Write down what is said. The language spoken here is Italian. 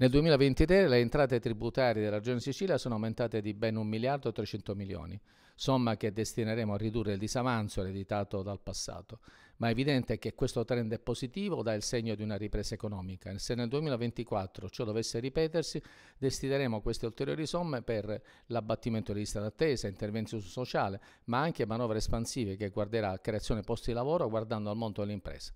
Nel 2023 le entrate tributarie della Regione Sicilia sono aumentate di ben 1 miliardo e 300 milioni, somma che destineremo a ridurre il disavanzo ereditato dal passato. Ma è evidente che questo trend è positivo, dà il segno di una ripresa economica. Se nel 2024 ciò dovesse ripetersi, destineremo queste ulteriori somme per l'abbattimento di lista d'attesa, interventi sociale, ma anche manovre espansive che guarderà a creazione posti di lavoro guardando al monto dell'impresa.